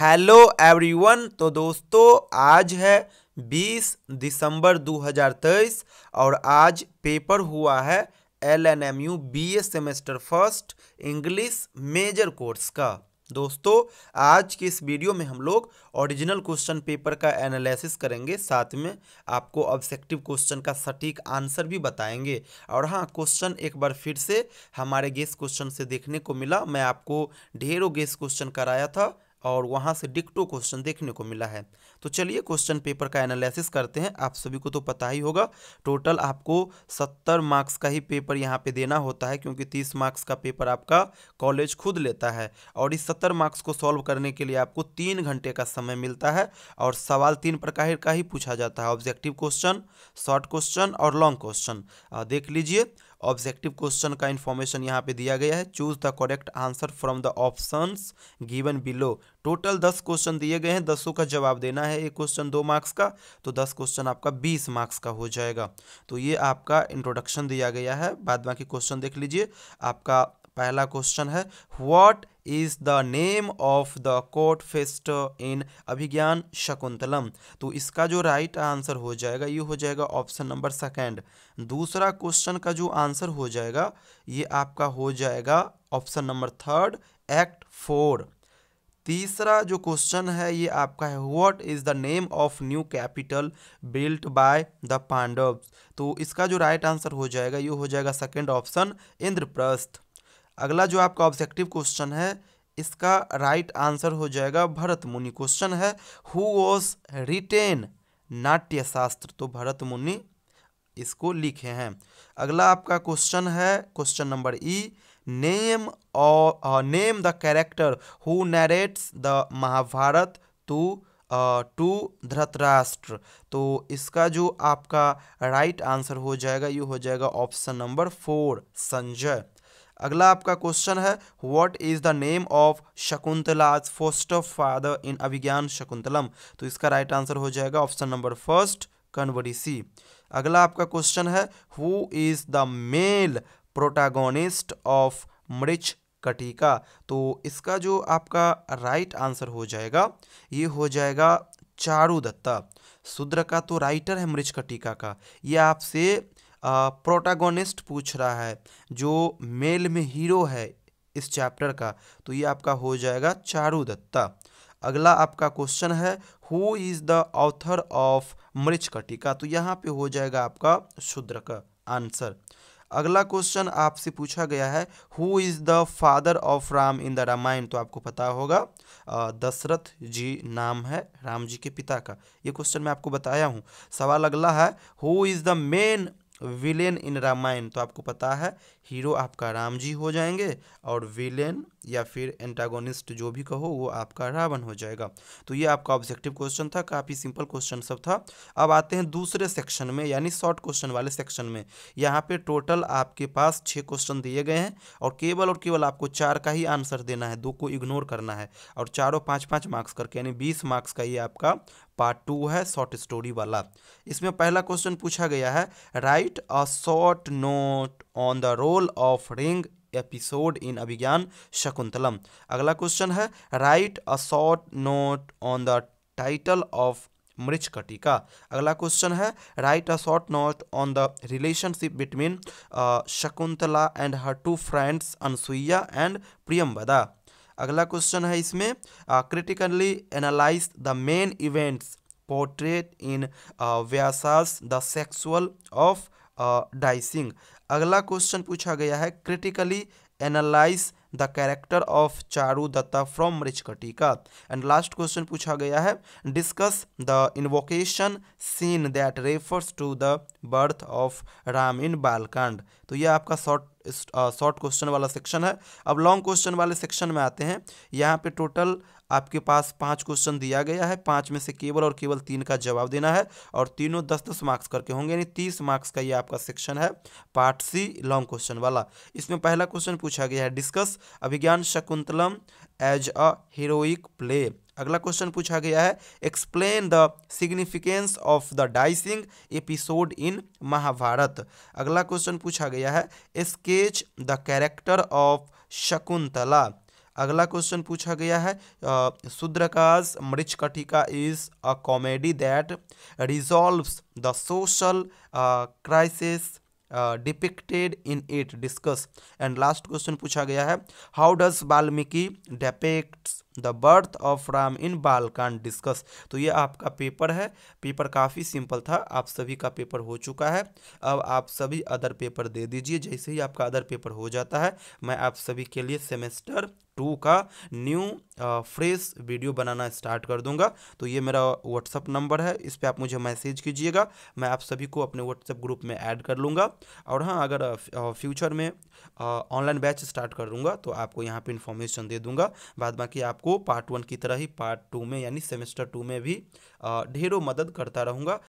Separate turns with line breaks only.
hello everyone तो दोस्तों आज है 20 दिसंबर 2023 और आज पेपर हुआ है L N M U B A semester first English major course का दोस्तों आज के इस वीडियो में हम लोग ओरिजिनल क्वेश्चन पेपर का एनालिसिस करेंगे साथ में आपको ऑब्जेक्टिव क्वेश्चन का सटीक आंसर भी बताएंगे और हाँ क्वेश्चन एक बार फिर से हमारे गेस्ट क्वेश्चन से देखने को मिला मैं आपको ढेरों गेस्ट क्वेश्चन कराया था और वहाँ से डिक्टो क्वेश्चन देखने को मिला है तो चलिए क्वेश्चन पेपर का एनालिसिस करते हैं आप सभी को तो पता ही होगा टोटल आपको सत्तर मार्क्स का ही पेपर यहाँ पे देना होता है क्योंकि तीस मार्क्स का पेपर आपका कॉलेज खुद लेता है और इस सत्तर मार्क्स को सॉल्व करने के लिए आपको तीन घंटे का समय मिलता है और सवाल तीन प्रकार का ही पूछा जाता है ऑब्जेक्टिव क्वेश्चन शॉर्ट क्वेश्चन और लॉन्ग क्वेश्चन देख लीजिए ऑब्जेक्टिव क्वेश्चन का इन्फॉर्मेशन यहाँ पे दिया गया है choose the correct answer from the options given below total दस क्वेश्चन दिए गए हैं दसों का जवाब देना है एक क्वेश्चन दो मार्क्स का तो दस क्वेश्चन आपका बीस मार्क्स का हो जाएगा तो ये आपका इंट्रोडक्शन दिया गया है बाद बाकी क्वेश्चन देख लीजिए आपका पहला क्वेश्चन है what is the name of the court fest in Abhijnana Shakuntalam तो इसका जो राइट आंसर हो जाएगा ये हो जाएगा ऑप्शन नंबर सेकेंड दूसरा क्वेश्चन का जो आंसर हो जाएगा ये आपका हो जाएगा option number third act four तीसरा जो क्वेश्चन है ये आपका है what is the name of new capital built by the Pandava तो इसका जो राइट आंसर हो जाएगा ये हो जाएगा सेकेंड ऑप्शन इंद्रप्रस्थ अगला जो आपका ऑब्जेक्टिव क्वेश्चन है इसका राइट right आंसर हो जाएगा भरत मुनि क्वेश्चन है हु वॉज रिटेन नाट्य शास्त्र तो भरत मुनि इसको लिखे हैं अगला आपका क्वेश्चन है क्वेश्चन नंबर ई नेम और name the character who narrates the Mahabharata to to Dhritarashtra तो इसका जो आपका राइट right आंसर हो जाएगा ये हो जाएगा ऑप्शन नंबर फोर संजय अगला आपका क्वेश्चन है what is the name of Shakuntala's of father in Abhijnana Shakuntalam तो इसका राइट आंसर हो जाएगा ऑप्शन नंबर फर्स्ट कनवरी सी अगला आपका क्वेश्चन है who is the male protagonist of Mrichchhakatika तो इसका जो आपका राइट आंसर हो जाएगा ये हो जाएगा चारू दत्ता शूद्र का तो राइटर है कटिका का ये आपसे प्रोटागोनिस्ट पूछ रहा है जो मेल में हीरो है इस चैप्टर का तो ये आपका हो जाएगा चारू दत्ता अगला आपका क्वेश्चन है who is the author of Mrichchhakatika तो यहाँ पे हो जाएगा आपका शूद्र का आंसर अगला क्वेश्चन आपसे पूछा गया है who is the father of Ram in the Ramayana तो आपको पता होगा दशरथ जी नाम है राम जी के पिता का ये क्वेश्चन मैं आपको बताया हूँ सवाल अगला है who is the main villain in Ramayana तो आपको पता है हीरो आपका राम जी हो जाएंगे और विलेन या फिर एंटागोनिस्ट जो भी कहो वो आपका रावण हो जाएगा तो ये आपका ऑब्जेक्टिव क्वेश्चन था काफ़ी सिंपल क्वेश्चन सब था अब आते हैं दूसरे सेक्शन में यानी शॉर्ट क्वेश्चन वाले सेक्शन में यहाँ पे टोटल आपके पास छः क्वेश्चन दिए गए हैं और केवल और केवल आपको चार का ही आंसर देना है दो को इग्नोर करना है और चारों पाँच पाँच मार्क्स करके यानी बीस मार्क्स का ये आपका पार्ट टू है शॉर्ट स्टोरी वाला इसमें पहला क्वेश्चन पूछा गया है write a short note on the road role of ring episode in Abhijnana Shakuntalam अगला क्वेश्चन है write a short note on the title of Mrichchhakatika अगला क्वेश्चन है write a short note on the relationship between Shakuntala and her two friends Anasuya and Priyamvada अगला question है इसमें critically analyse the main events portrait in Vyasa's the sexual of dicing अगला question पूछा गया है critically analyse the character of Charudatta from Mrichchhakatika and last question पूछा गया है discuss the invocation scene that refers to the birth of Ram in Balakanda तो यह आपका शॉर्ट शॉर्ट क्वेश्चन वाला सेक्शन है अब लॉन्ग क्वेश्चन वाले सेक्शन में आते हैं यहाँ पे टोटल आपके पास पांच क्वेश्चन दिया गया है पांच में से केवल और केवल तीन का जवाब देना है और तीनों दस दस मार्क्स करके होंगे यानी तीस मार्क्स का ये आपका सेक्शन है पार्ट सी लॉन्ग क्वेश्चन वाला इसमें पहला क्वेश्चन पूछा गया है discuss Abhijnana Shakuntalam as a heroic play अगला क्वेश्चन पूछा गया है explain the significance of the dicing episode in Mahabharata अगला क्वेश्चन पूछा गया है sketch the character of Shakuntala अगला क्वेश्चन पूछा गया है Shudraka's Mrichchhakatika is a comedy that resolves the social crisis depicted in it discuss and last question पूछा गया है how does Valmiki depict the birth of Ram in बालकांड discuss तो ये आपका पेपर है पेपर काफ़ी सिंपल था आप सभी का पेपर हो चुका है अब आप सभी अदर पेपर दे दीजिए जैसे ही आपका अदर पेपर हो जाता है मैं आप सभी के लिए सेमेस्टर टू का न्यू फ्रेश वीडियो बनाना स्टार्ट कर दूंगा तो ये मेरा व्हाट्सअप नंबर है इस पर आप मुझे मैसेज कीजिएगा मैं आप सभी को अपने व्हाट्सअप ग्रुप में ऐड कर लूँगा और हाँ अगर फ्यूचर में ऑनलाइन बैच स्टार्ट कर लूँगा तो आपको यहाँ पे इन्फॉर्मेशन दे दूँगा बाद बाकी आपको पार्ट वन की तरह ही पार्ट टू में यानी सेमेस्टर टू में भी ढेरों मदद करता रहूँगा